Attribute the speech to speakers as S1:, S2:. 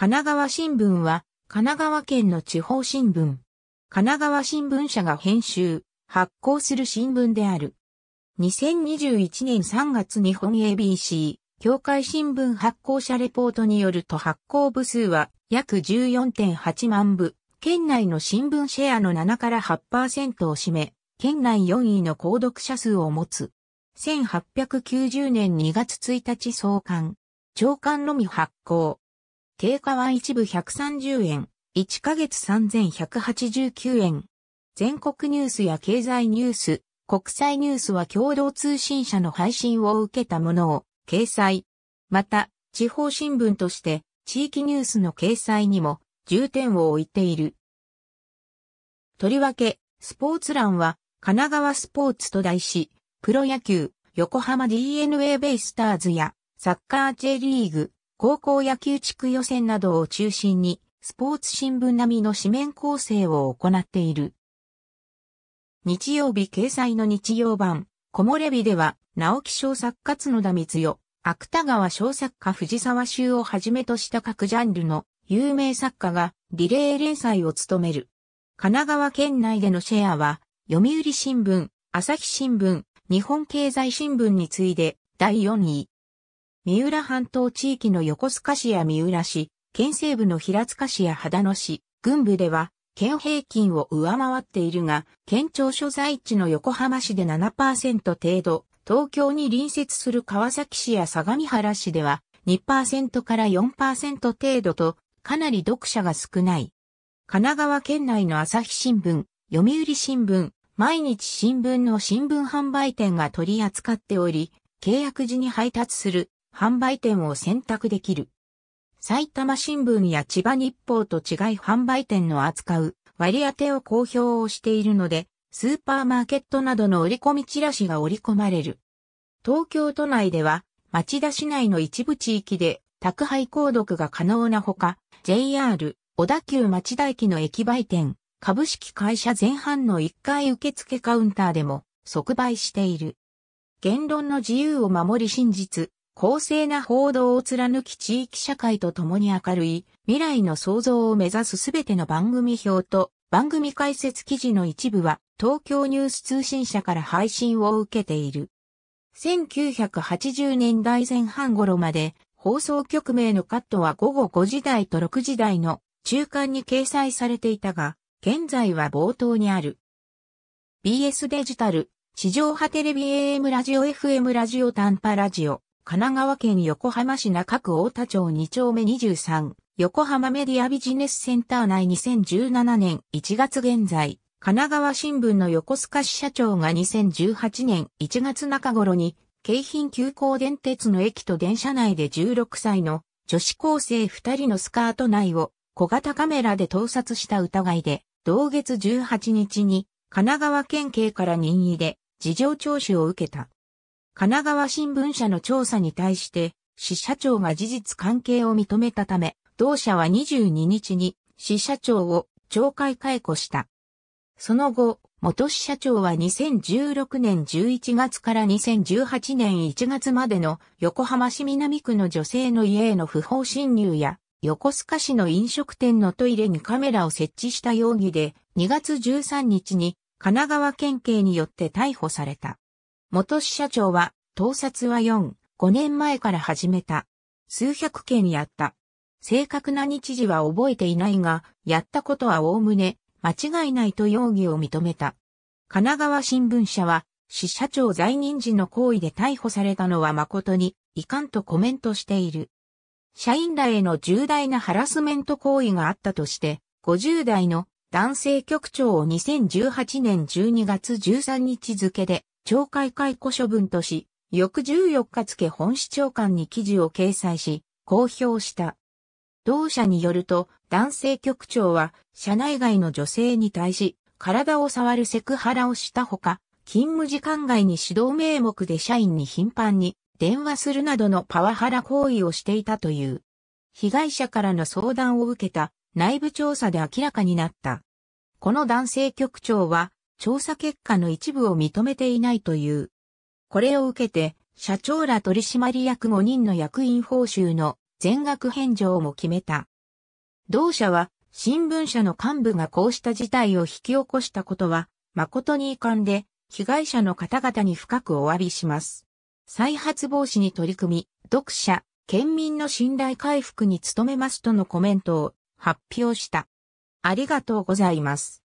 S1: 神奈川新聞は、神奈川県の地方新聞。神奈川新聞社が編集、発行する新聞である。2021年3月日本 ABC、協会新聞発行者レポートによると発行部数は約14.8万部。県内の新聞シェアの7から8%を占め、県内4位の購読者数を持つ。1890年2月1日創刊。長官のみ発行。定価は一部130円、1ヶ月3189円。全国ニュースや経済ニュース、国際ニュースは共同通信社の配信を受けたものを掲載。また、地方新聞として地域ニュースの掲載にも重点を置いている。とりわけ、スポーツ欄は神奈川スポーツと題し、プロ野球、横浜 DNA ベイスターズやサッカー J リーグ、高校野球地区予選などを中心に、スポーツ新聞並みの紙面構成を行っている。日曜日掲載の日曜版、木漏れ日では、直木賞作家角田光代、芥川賞作家藤沢修をはじめとした各ジャンルの有名作家がリレー連載を務める。神奈川県内でのシェアは、読売新聞、朝日新聞、日本経済新聞に次いで第4位。三浦半島地域の横須賀市や三浦市、県西部の平塚市や秦野市、郡部では、県平均を上回っているが、県庁所在地の横浜市で7%程度、東京に隣接する川崎市や相模原市では2%から4%程度と、かなり読者が少ない。神奈川県内の朝日新聞、読売新聞、毎日新聞の新聞販売店が取り扱っており、契約時に配達する販売店を選択できる。埼玉新聞や千葉日報と違い販売店の扱う割り当てを公表をしているので、スーパーマーケットなどの折り込みチラシが折り込まれる。東京都内では、町田市内の一部地域で宅配購読が可能なほか、JR、小田急町田駅の駅売店、株式会社前半の1階受付カウンターでも即売している。言論の自由を守り真実、公正な報道を貫き地域社会と共に明るい未来の創造を目指すすべての番組表と番組解説記事の一部は東京ニュース通信社から配信を受けている。1980年代前半頃まで放送局名のカットは午後5時台と6時台の中間に掲載されていたが、現在は冒頭にある。BS デジタル、地上波テレビ AM ラジオ FM ラジオ短波ラジオ。神奈川県横浜市中区大田町2丁目23、横浜メディアビジネスセンター内2017年1月現在、神奈川新聞の横須賀支社長が2018年1月中頃に、京浜急行電鉄の駅と電車内で16歳の女子高生2人のスカート内を小型カメラで盗撮した疑いで、同月18日に神奈川県警から任意で事情聴取を受けた。神奈川新聞社の調査に対して、支社長が事実関係を認めたため、同社は22日に支社長を懲戒解雇した。その後、元支社長は2016年11月から2018年1月までの横浜市南区の女性の家への不法侵入や横須賀市の飲食店のトイレにカメラを設置した容疑で2月13日に神奈川県警によって逮捕された。元支社長は、盗撮は4、5年前から始めた。数百件やった。正確な日時は覚えていないが、やったことはおおむね、間違いないと容疑を認めた。神奈川新聞社は、支社長在任時の行為で逮捕されたのは誠に遺憾とコメントしている。社員らへの重大なハラスメント行為があったとして、50代の男性局長を2018年12月13日付で懲戒解雇処分とし、翌14日付本市長官に記事を掲載し、公表した。同社によると、男性局長は、社内外の女性に対し、体を触るセクハラをしたほか、勤務時間外に指導名目で社員に頻繁に電話するなどのパワハラ行為をしていたという。被害者からの相談を受けた内部調査で明らかになった。この男性局長は調査結果の一部を認めていないという。これを受けて、社長ら取締役5人の役員報酬の全額返上も決めた。同社は、新聞社の幹部がこうした事態を引き起こしたことは、誠に遺憾で、被害者の方々に深くお詫びします。再発防止に取り組み、読者、県民の信頼回復に努めますとのコメントを発表した。ありがとうございます。